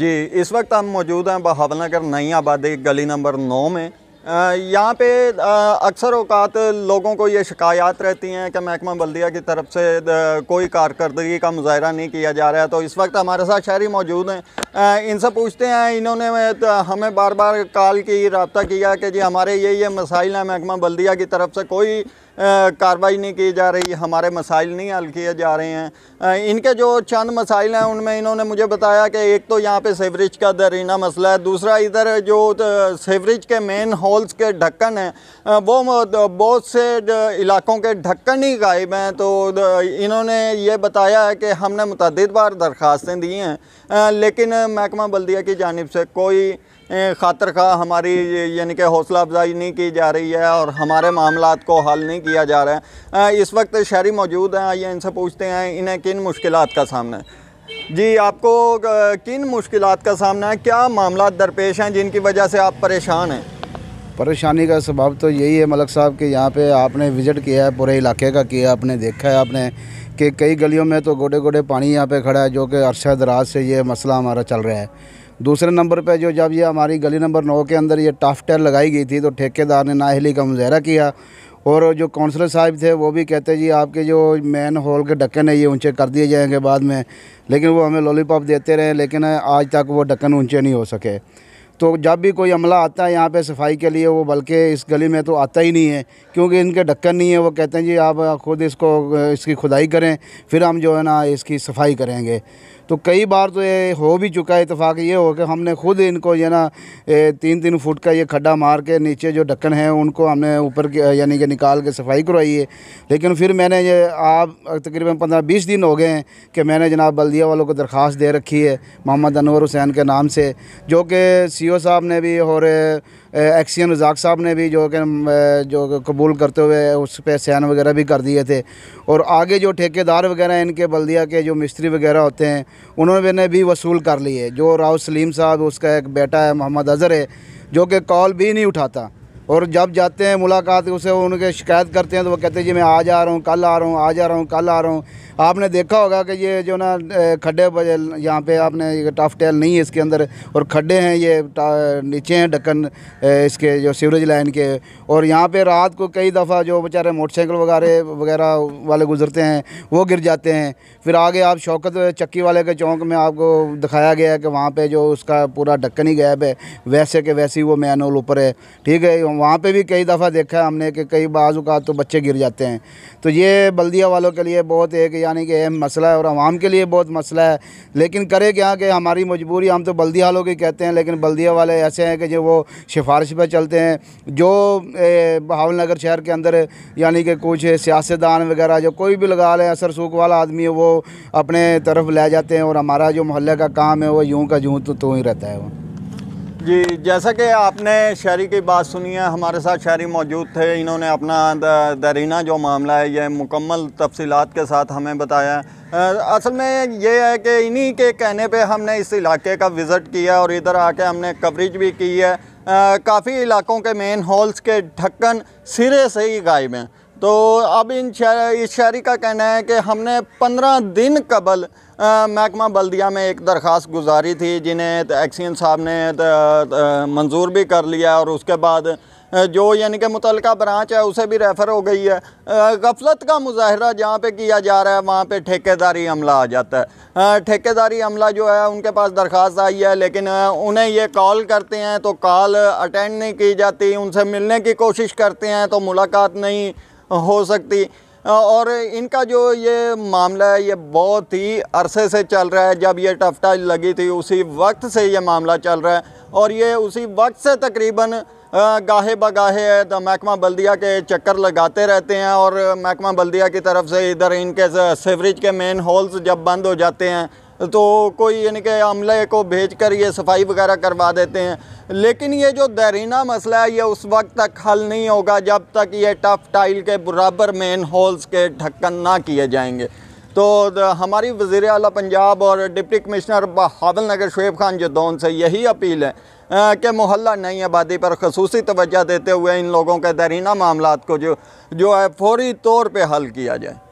जी इस वक्त हम मौजूद हैं बहावनगर नई आबादी गली नंबर नौ में यहाँ पे अक्सर अवकात लोगों को ये शिकायत रहती हैं कि महकमा बल्दिया की तरफ से कोई कारकर्दगी का मुजाहरा नहीं किया जा रहा है तो इस वक्त हमारे साथ शहरी मौजूद हैं इनसे पूछते हैं इन्होंने हमें बार बार कॉल की रबता किया कि जी हमारे ये ये मसाइल हैं महकमा बल्दिया की तरफ से कोई कार्रवाई नहीं की जा रही हमारे मसाइल नहीं हल किए जा रहे हैं इनके जो चंद मसाइल हैं उनमें इन्होंने मुझे बताया कि एक तो यहाँ पे सेवरेज का दरीना मसला है दूसरा इधर जो सेवरेज के मेन हॉल्स के ढक्कन हैं वो बहुत से इलाकों के ढक्कन ही गायब हैं तो इन्होंने ये बताया है कि हमने मुतद बार दरख्वास्तें दी हैं लेकिन महकमा बल्दिया की जानब से कोई खातर खा हमारी यानी कि हौसला अफजाई नहीं की जा रही है और हमारे मामला को हल नहीं किया जा रहा है इस वक्त शहरी मौजूद हैं आइए इनसे पूछते हैं इन्हें किन मुश्किल का सामना है जी आपको किन मुश्किल का सामना है क्या मामला दरपेश हैं जिनकी वजह से आप परेशान हैं परेशानी का सबब तो यही है मलक साहब कि यहाँ पे आपने विज़िट किया है पूरे इलाके का किया आपने देखा है आपने कि कई गलियों में तो गोडे गोडे पानी यहाँ पे खड़ा है जो कि अरसा दराज से ये मसला हमारा चल रहा है दूसरे नंबर पे जो जब ये हमारी गली नंबर नौ के अंदर ये टाफ्टर लगाई गई थी तो ठेकेदार ने नाहली का मुजाहरा किया और जो काउंसलर साहब थे वो भी कहते जी आपके जो मेन हॉल के ढक्कन है ये ऊंचे कर दिए जाएंगे बाद में लेकिन वो हमें लॉलीपॉप देते रहे लेकिन आज तक वो ढक्कन ऊंचे नहीं हो सके तो जब भी कोई अमला आता है यहाँ पे सफाई के लिए वो बल्कि इस गली में तो आता ही नहीं है क्योंकि इनके ढक्कन नहीं है वो कहते हैं जी आप खुद इसको इसकी खुदाई करें फिर हम जो है ना इसकी सफाई करेंगे तो कई बार तो ये हो भी चुका है इतफाक़ ये हो कि हमने खुद इनको ये ना तीन तीन फुट का ये खड्डा मार के नीचे जो ढक्कन है उनको हमने ऊपर यानी कि निकाल के सफाई करवाई है लेकिन फिर मैंने ये आप तकरीबन पंद्रह बीस दिन हो गए हैं कि मैंने जनाब बल्दिया वालों को दरख्वास्त दे रखी है मोहम्मद अनवर हुसैन के नाम से जो कि सी साहब ने भी और एक्सियन रजाक साहब ने भी जो कि जो कबूल करते हुए उस पर सैन वगैरह भी कर दिए थे और आगे जो ठेकेदार वगैरह इनके बल्दिया के जो मिस्त्री वगैरह होते हैं उन्होंने भी वसूल कर लिए जो राव सलीम साहब उसका एक बेटा है मोहम्मद अजहर है जो कि कॉल भी नहीं उठाता और जब जाते हैं मुलाकात उसे उनके शिकायत करते हैं तो वो कहते हैं जी मैं आज आ रहा हूँ कल आ रहा हूँ आ जा रहा हूँ कल आ रहा हूँ आपने देखा होगा कि ये जो ना खड्डे यहाँ पे आपने ये टफ टेल नहीं है इसके अंदर और खड्डे हैं ये नीचे हैं ढक्कन इसके जो सीवरेज लाइन के और यहाँ पे रात को कई दफ़ा जो बेचारे मोटरसाइकिल वगैरह वगैरह वाले गुजरते हैं वो गिर जाते हैं फिर आगे आप शौकत चक्की वाले के चौंक में आपको दिखाया गया है कि वहाँ पर जो उसका पूरा ढक्कन ही गैप है वैसे के वैसे ही वो मैनुअल ऊपर है ठीक है वहाँ पर भी कई दफ़ा देखा है हमने कि कई बाजू का तो बच्चे गिर जाते हैं तो ये बल्दिया वालों के लिए बहुत एक यानी कि अहम मसला है और आवाम के लिए बहुत मसला है लेकिन करे क्या कि हमारी मजबूरी हम तो बल्दिया वालों की कहते हैं लेकिन बल्दिया वाले ऐसे हैं कि जो वो सिफारिश पर चलते हैं जो बहावल नगर शहर के अंदर यानी कि कुछ सियासतदान वगैरह जो कोई भी लगा लें असर सूख वाला आदमी है वो अपने तरफ ले जाते हैं और हमारा जो मोहल्ले का काम है वो यूँ का जूँ तो, तू ही रहता है वो जी जैसा कि आपने शहरी की बात सुनी है हमारे साथ शहरी मौजूद थे इन्होंने अपना दरीना जो मामला है यह मुकम्मल तफसीत के साथ हमें बताया असल में ये है कि इन्हीं के कहने पे हमने इस इलाके का विज़िट किया और इधर आके हमने कवरेज भी की है काफ़ी इलाकों के मेन हॉल्स के ढक्कन सिरे से ही गायब हैं तो अब इन शहर इस शहरी का कहना है कि हमने पंद्रह दिन कबल महकमा बल्दिया में एक दरख्वास्त गुजारी थी जिन्हें एक्सीन साहब ने मंजूर भी कर लिया और उसके बाद जो यानी कि मुतल ब्रांच है उसे भी रेफ़र हो गई है गफलत का मुजाहरा जहाँ पे किया जा रहा है वहाँ पे ठेकेदारी अमला आ जाता है ठेकेदारी अमला जो है उनके पास दरख्वास्त आई है लेकिन उन्हें ये कॉल करते हैं तो कॉल अटेंड नहीं की जाती उनसे मिलने की कोशिश करते हैं तो मुलाकात नहीं हो सकती और इनका जो ये मामला है ये बहुत ही अरसे से चल रहा है जब ये टफटा लगी थी उसी वक्त से ये मामला चल रहा है और ये उसी वक्त से तकरीबन गाहे बगाहे तो महकमा बल्दिया के चक्कर लगाते रहते हैं और महकमा बल्दिया की तरफ से इधर इनके सीवरेज के मेन होल्स जब बंद हो जाते हैं तो कोई यानी कि अमले को भेज कर ये सफाई वगैरह करवा देते हैं लेकिन ये जो दरीना मसला है ये उस वक्त तक हल नहीं होगा जब तक ये टफ़ टाइल के बराबर मेन होल्स के ढक्कन ना किए जाएंगे तो हमारी वजीर अल पंजाब और deputy commissioner Bahawalnagar Shoaib Khan Jadoon से यही अपील है कि मोहल्ला नई आबादी पर खसूस तोज्जा देते हुए इन लोगों के दरीना मामला को जो जो है फौरी तौर पर हल किया जाए